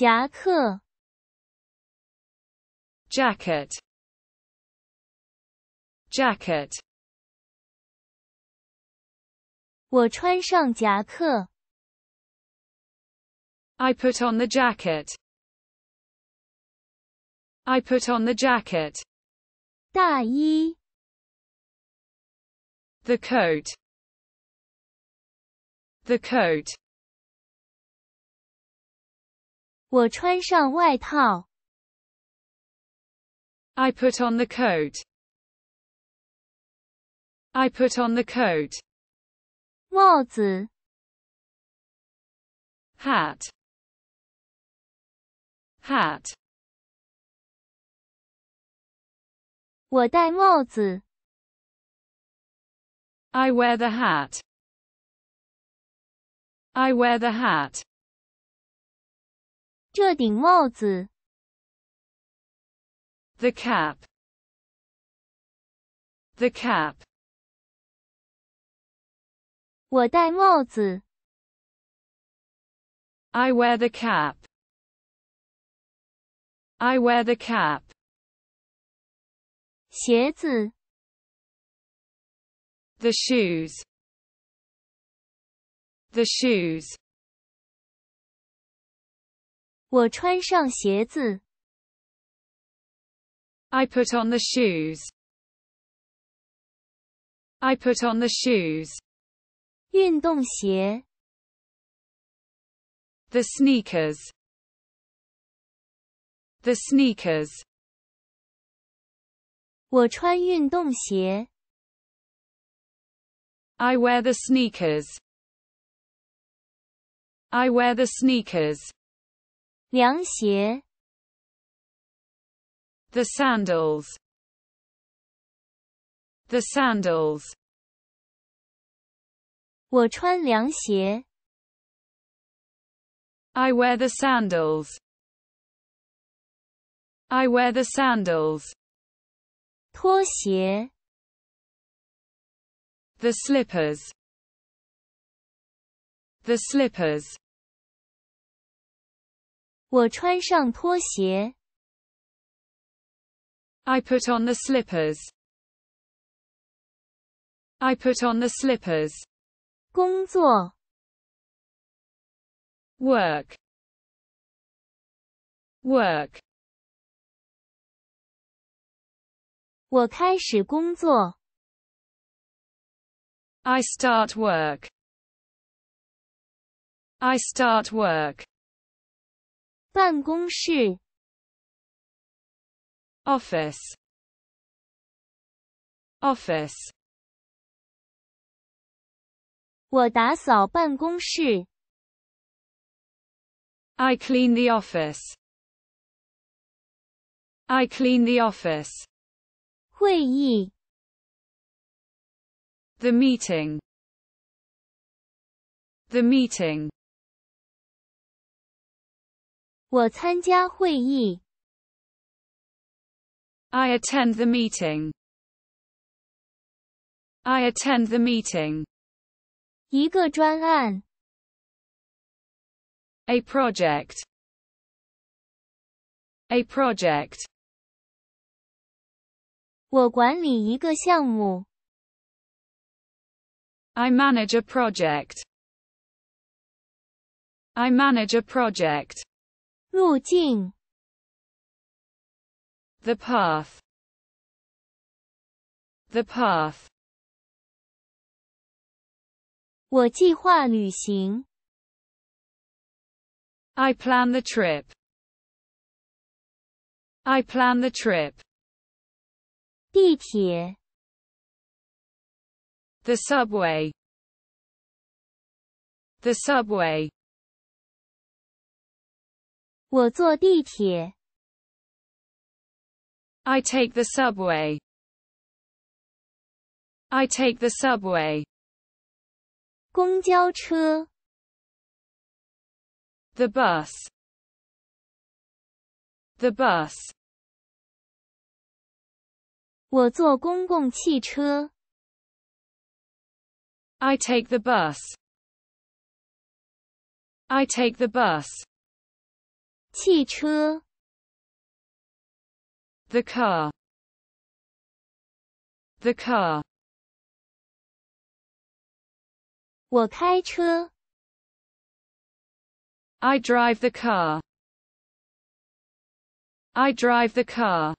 夹克 jacket jacket 我穿上夹克 I put on the jacket I put on the jacket 大衣 the coat the coat I put on the coat. I put on the coat. 帽子 hat hat 我戴帽子 I wear the hat I wear the hat 这顶帽子。The cap. The cap. 我戴帽子。I wear the cap. I wear the cap. 鞋子。The shoes. The shoes. 我穿上鞋子。I put on the shoes. I put on the shoes. 运动鞋。The sneakers. The sneakers. 我穿运动鞋。I wear the sneakers. I wear the sneakers. 凉鞋 the sandals the sandals 我穿凉鞋 I wear the sandals I wear the sandals 拖鞋 the slippers the slippers I put on the slippers. I put on the slippers. 工作 work work I start work. I start work. 办公室 office office 我打扫办公室 I clean the office I clean the office 会议 the meeting the meeting 我参加会议。I attend the meeting. I attend the meeting. 一个专案。A project. A project. 我管理一个项目。I manage a project. I manage a project. 路径 the path the path 我计划旅行 I plan the trip I plan the trip 地铁 the subway the subway I take the subway. I take the subway. The bus. The bus. I take the bus. I take the bus. 汽车 the car the car 我开车 I drive the car I drive the car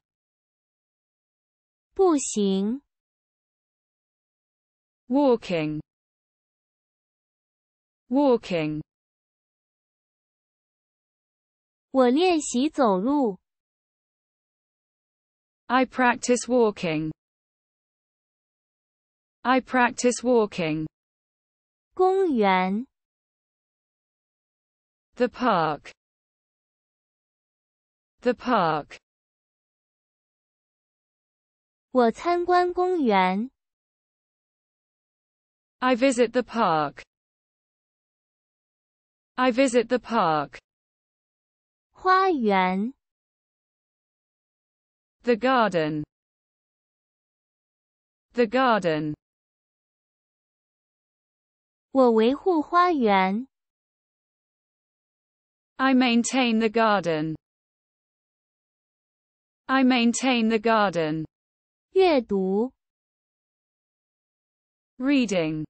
步行 walking walking 我练习走路。I practice walking. I practice walking. 公园 The park. The park. 我参观公园。I visit the park. I visit the park. 花园 The garden. The garden. 我维护花园 I maintain the garden. I maintain the garden. 阅读 Reading.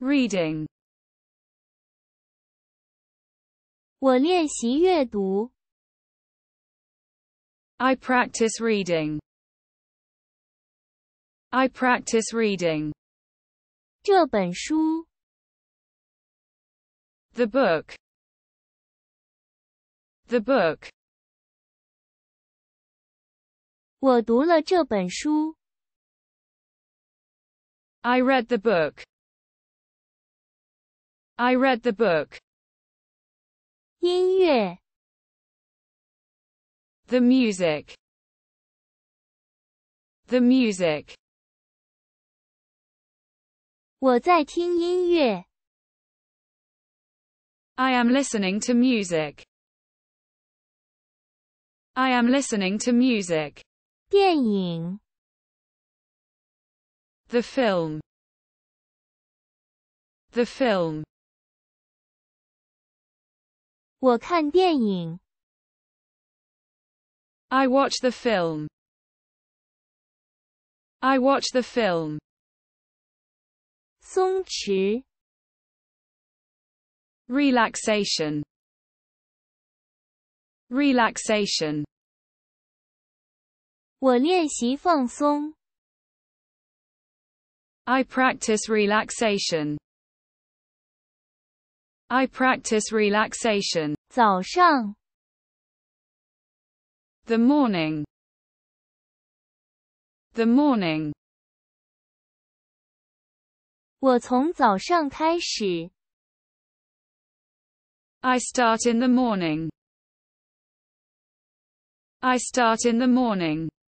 Reading. 我练习阅读。I practice reading. I practice reading. The book. The book. 我读了这本书。I read the book. I read the book. 音乐 The music. The music. 我在听音乐。I am listening to music. I am listening to music. 电影 The film. The film. I watch the film. I watch the film. 松弛 relaxation relaxation 我练习放松 I practice relaxation I practice relaxation. 早上 The morning. The morning. 我从早上开始 I start in the morning. I start in the morning.